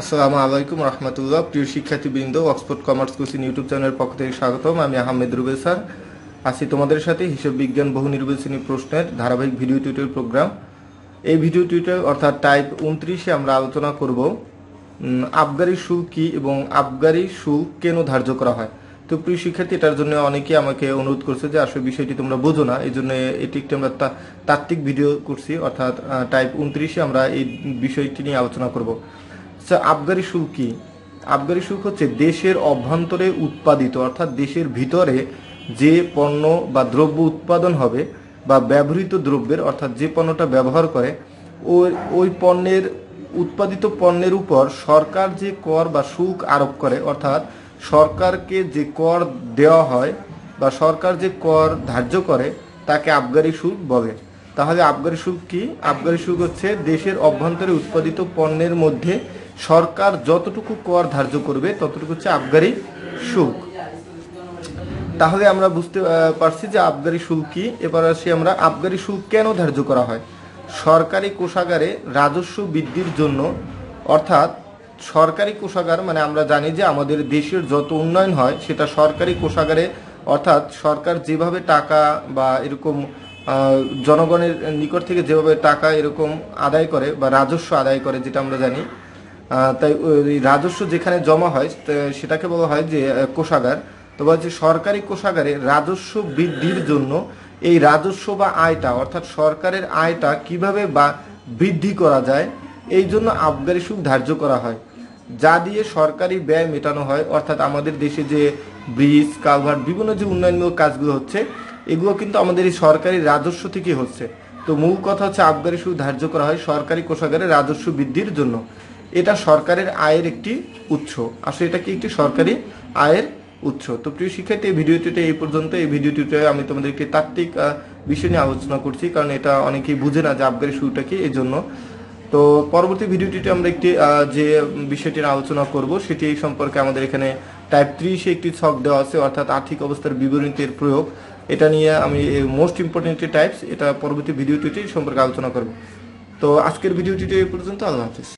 আসসালামু আলাইকুম রহমতুল্লাহ প্রিয় শিক্ষার্থীবৃন্দ অক্সফোর্ড কমার্স কোচিং ইউটিউব চ্যানেলের পক্ষ থেকে স্বাগতম আমি আহমেদ রুবেল স্যার আছি তোমাদের সাথে হিসেব বিজ্ঞান বহু নির্বাচনী প্রশ্নের ধারাবাহিক ভিডিও টুইটার প্রোগ্রাম এই ভিডিও টুইটার অর্থাৎ টাইপ উনত্রিশে আমরা আলোচনা করব আবগারি শুল্ক কী এবং আবগারি শুল্ক কেন ধার্য করা হয় তো প্রিয় শিক্ষার্থী এটার জন্য অনেকে আমাকে অনুরোধ করছে যে আসলে বিষয়টি তোমরা বোঝো না এই জন্য এটি একটি আমরা তাত্ত্বিক ভিডিও করছি অর্থাৎ টাইপ উনত্রিশে আমরা এই বিষয়টি নিয়ে আলোচনা করব আবগারি শুল্ক কি আবগারি সুখ হচ্ছে দেশের অভ্যন্তরে উৎপাদিত অর্থাৎ দেশের ভিতরে যে পণ্য বা দ্রব্য উৎপাদন হবে বা ব্যবহৃত দ্রব্যের অর্থাৎ যে পণ্যটা ব্যবহার করে ওই ওই পণ্যের উৎপাদিত পণ্যের উপর সরকার যে কর বা সুক আরোপ করে অর্থাৎ সরকারকে যে কর দেওয়া হয় বা সরকার যে কর ধার্য করে তাকে আবগারি শুল্ক বলে তাহলে আবগারি শুল্ক কি আবগারি শুল্ক হচ্ছে দেশের অভ্যন্তরে উৎপাদিত পণ্যের মধ্যে সরকার যতটুকু কর ধার্য করবে ততটুকু হচ্ছে আবগারি শুল্ক তাহলে আমরা বুঝতে পারছি যে আবগারি শুল্ক কি এবার আসি আমরা আবগারি শুল্ক কেন ধার্য করা হয় সরকারি কোষাগারে রাজস্ব বৃদ্ধির জন্য অর্থাৎ সরকারি কোষাগার মানে আমরা জানি যে আমাদের দেশের যত উন্নয়ন হয় সেটা সরকারি কোষাগারে অর্থাৎ সরকার যেভাবে টাকা বা এরকম জনগণের নিকট থেকে যেভাবে টাকা এরকম আদায় করে বা রাজস্ব আদায় করে যেটা আমরা জানি তাই ওই রাজস্ব যেখানে জমা হয় সেটাকে বলা হয় যে কোষাগার তো বলা সরকারি কোষাগারে রাজস্ব বৃদ্ধির জন্য এই রাজস্ব বা আয়টা অর্থাৎ সরকারের আয়টা কিভাবে বা বৃদ্ধি করা যায় এই জন্য আবগারি সুখ ধার্য করা হয় যা দিয়ে সরকারি ব্যয় মেটানো হয় অর্থাৎ আমাদের দেশে যে ব্রিজ কালভার বিভিন্ন যে উন্নয়নমূলক কাজগুলো হচ্ছে এগুলো কিন্তু আমাদের এই সরকারি রাজস্ব থেকে হচ্ছে তো মূল কথা হচ্ছে আবগারি সুখ ধার্য করা হয় সরকারি কোষাগারে রাজস্ব বৃদ্ধির জন্য এটা সরকারের আয়ের একটি উৎস আসলে এটা কি একটি সরকারি আয়ের উৎস তো প্রিয় শিক্ষার্থী এই ভিডিওটিতে এই পর্যন্ত এই ভিডিওটিতে আমি তোমাদের একটি তাত্ত্বিক বিষয় নিয়ে আলোচনা করছি কারণ এটা অনেকেই বুঝে না যে আবগারের শুরুটা কি এই জন্য তো পরবর্তী ভিডিওটিতে আমরা একটি যে বিষয়টির আলোচনা করব সেটি এই সম্পর্কে আমাদের এখানে টাইপ ত্রিশে একটি ছক দেওয়া আছে অর্থাৎ আর্থিক অবস্থার বিবরণীতের প্রয়োগ এটা নিয়ে আমি মোস্ট ইম্পর্টেন্ট টাইপস এটা পরবর্তী ভিডিওটিতে সম্পর্কে আলোচনা করব তো আজকের ভিডিওটিতে এই পর্যন্ত আল্লাহ হাফিজ